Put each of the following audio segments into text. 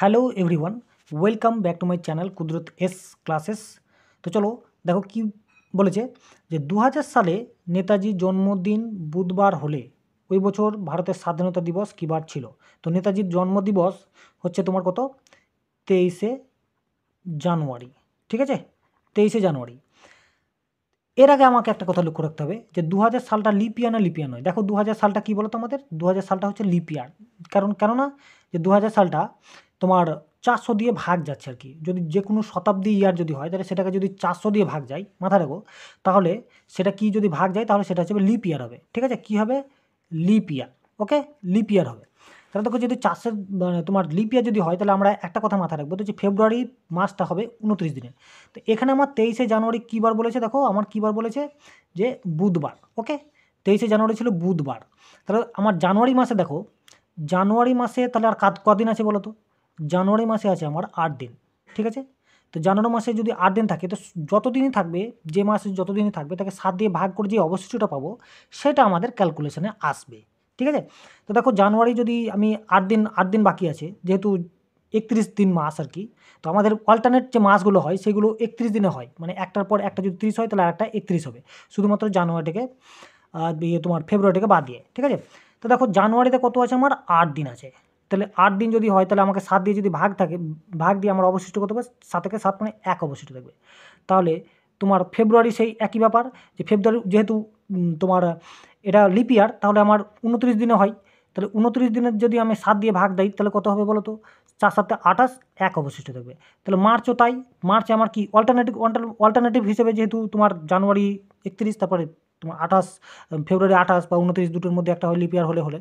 hello everyone welcome back to my channel Kudrat S classes তো চলো দেখো কি বলেছে যে দু সালে নেতাজি জন্মদিন বুধবার হলে ওই বছর ভারতের স্বাধীনতা দিবস কী বার ছিল তো নেতাজির জন্মদিবস হচ্ছে তোমার কত তেইশে জানুয়ারি ঠিক আছে তেইশে জানুয়ারি এর আগে আমাকে একটা কথা লক্ষ্য রাখতে হবে যে দু সালটা লিপিয়া না লিপিয়া নয় দেখো দু সালটা কী বলো তো আমাদের দু সালটা হচ্ছে লিপিয়ার কারণ কেননা যে দু সালটা তোমার চারশো দিয়ে ভাগ যাচ্ছে আর কি যদি যে কোনো শতাব্দী ইয়ার যদি হয় তাহলে সেটাকে যদি চারশো দিয়ে ভাগ যায় মাথা রেখো তাহলে সেটা কি যদি ভাগ যায় তাহলে সেটা হচ্ছে লিপ ইয়ার হবে ঠিক আছে কী হবে লিপ ইয়ার ওকে লিপ ইয়ার হবে তাহলে দেখো যদি চারশো মানে তোমার লিপ ইয়ার যদি হয় তাহলে আমরা একটা কথা মাথা রাখবো তো যে ফেব্রুয়ারি মাসটা হবে উনত্রিশ দিনের তো এখানে আমার তেইশে জানুয়ারি কীবার বলেছে দেখো আমার কীবার বলেছে যে বুধবার ওকে তেইশে জানুয়ারি ছিল বুধবার তাহলে আমার জানুয়ারি মাসে দেখো জানুয়ারি মাসে তাহলে আর কদিন আছে বলো তো জানুয়ারি মাসে আছে আমার আট দিন ঠিক আছে তো জানুয়ারি মাসে যদি আট দিন থাকে তো যতদিনই থাকবে যে মাসে যত দিনই থাকবে তাকে সাত দিয়ে ভাগ করে যে অবশিষ্টটা পাবো সেটা আমাদের ক্যালকুলেশনে আসবে ঠিক আছে তো দেখো জানুয়ারি যদি আমি আট দিন আট দিন বাকি আছে যেহেতু একত্রিশ দিন মাস আর কি তো আমাদের অল্টারনেট যে মাসগুলো হয় সেগুলো একত্রিশ দিনে হয় মানে একটার পর একটা যদি তিরিশ হয় তাহলে একটা একত্রিশ হবে শুধুমাত্র জানুয়ারিটাকে ইয়ে তোমার ফেব্রুয়ারিটাকে বাদ দিয়ে ঠিক আছে তো দেখো জানুয়ারিতে কত আছে আমার আট দিন আছে তাহলে আট দিন যদি হয় তাহলে আমাকে সাত দিয়ে যদি ভাগ থাকে ভাগ দিয়ে আমার অবশিষ্ট কত হবে সাত থেকে সাত মানে এক অবশিষ্ট থাকবে তাহলে তোমার ফেব্রুয়ারি সেই একই ব্যাপার যে ফেব্রুয়ারি যেহেতু তোমার এটা লিপিয়ার তাহলে আমার উনত্রিশ দিনে হয় তাহলে উনত্রিশ দিনের যদি আমি সাত দিয়ে ভাগ দিই তাহলে কত হবে বলো তো চার সাতে আঠাশ এক অবশিষ্ট থাকবে তাহলে মার্চও তাই মার্চে আমার কি অল্টারনেটিভ অল্টারনেটিভ হিসেবে যেহেতু তোমার জানুয়ারি একত্রিশ তারপরে তোমার আঠাশ ফেব্রুয়ারি আঠাশ বা উনত্রিশ দুটোর মধ্যে একটা হয় লিপিয়ার হলে হলে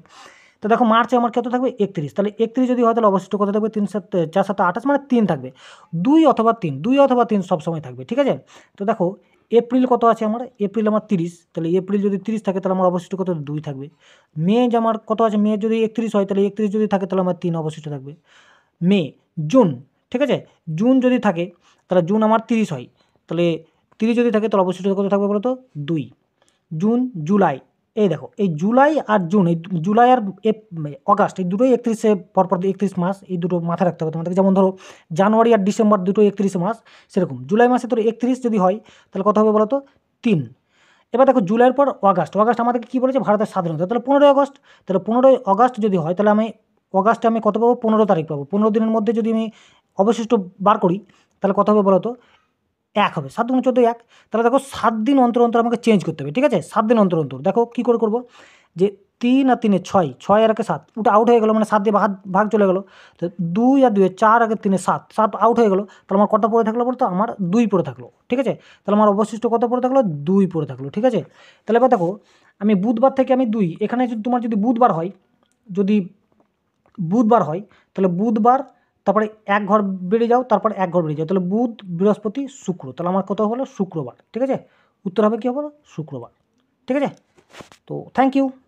তো দেখো মার্চে আমার কত থাকবে একত্রিশ তাহলে একত্রিশ যদি হয় তাহলে অবশিষ্ট কত থাকবে তিন সাত চার সাত আঠাশ মানে তিন থাকবে দুই অথবা তিন দুই অথবা তিন সবসময় থাকবে ঠিক আছে তো দেখো এপ্রিল কত আছে আমার এপ্রিল আমার তিরিশ তাহলে এপ্রিল যদি তিরিশ থাকে তাহলে আমার অবশিষ্ট কত দুই থাকবে মে যে আমার কত আছে মে যদি একত্রিশ হয় তাহলে একত্রিশ যদি থাকে তাহলে আমার তিন অবশিষ্ট থাকবে মে জুন ঠিক আছে জুন যদি থাকে তাহলে জুন আমার তিরিশ হয় তাহলে তিরিশ যদি থাকে তাহলে অবশিষ্ট কত থাকবে বলো তো দুই জুন জুলাই এই দেখো এই জুলাই আর জুন এই জুলাই আর মানে অগাস্ট এই দুটোই একত্রিশে পরপর একত্রিশ মাস এই দুটো মাথায় রাখতে হবে তোমাদেরকে যেমন ধরো জানুয়ারি আর ডিসেম্বর দুটো একত্রিশে মাস সেরকম জুলাই মাসে তোর একত্রিশ যদি হয় তাহলে কত হবে বলো তো তিন এবার দেখো জুলাইয়ের পর অগাস্ট অগাস্ট আমাদেরকে কী বলেছে ভারতের স্বাধীনতা তাহলে পনেরোই অগস্ট তাহলে পনেরোই অগাস্ট যদি হয় তাহলে আমি অগাস্টে আমি কত পাবো পনেরো তারিখ পাবো পনেরো দিনের মধ্যে যদি আমি অবশিষ্ট বার করি তাহলে কত হবে বলো তো এক হবে সাত দুগুণ চোদ্দো এক তাহলে দেখো সাত দিন অন্তর অন্তর আমাকে চেঞ্জ করতে হবে ঠিক আছে সাত দিন অন্তর অন্তর দেখো কী করে করবো যে তিন আর তিনে ছয় ছয় আর একে সাত ওটা আউট হয়ে গেলো মানে সাত দিয়ে ভাগ ভাগ চলে গেলো তো দুই আর দুয়ে চার আগে তিনে সাত সাত আউট হয়ে গেলো তাহলে আমার কত পড়ে থাকলো বলতো আমার দুই পড়ে থাকলো ঠিক আছে তাহলে আমার অবশিষ্ট কত পড়ে থাকলো দুই পড়ে থাকলো ঠিক আছে তাহলে এবার দেখো আমি বুধবার থেকে আমি দুই এখানে যদি তোমার যদি বুধবার হয় যদি বুধবার হয় তাহলে বুধবার তারপরে এক ঘর বেড়ে যাও তারপর এক ঘর বেড়ে যাও তাহলে বুধ বৃহস্পতি শুক্র তাহলে আমার কোথাও হলো শুক্রবার ঠিক আছে উত্তর হবে কী হবে শুক্রবার ঠিক আছে তো থ্যাংক ইউ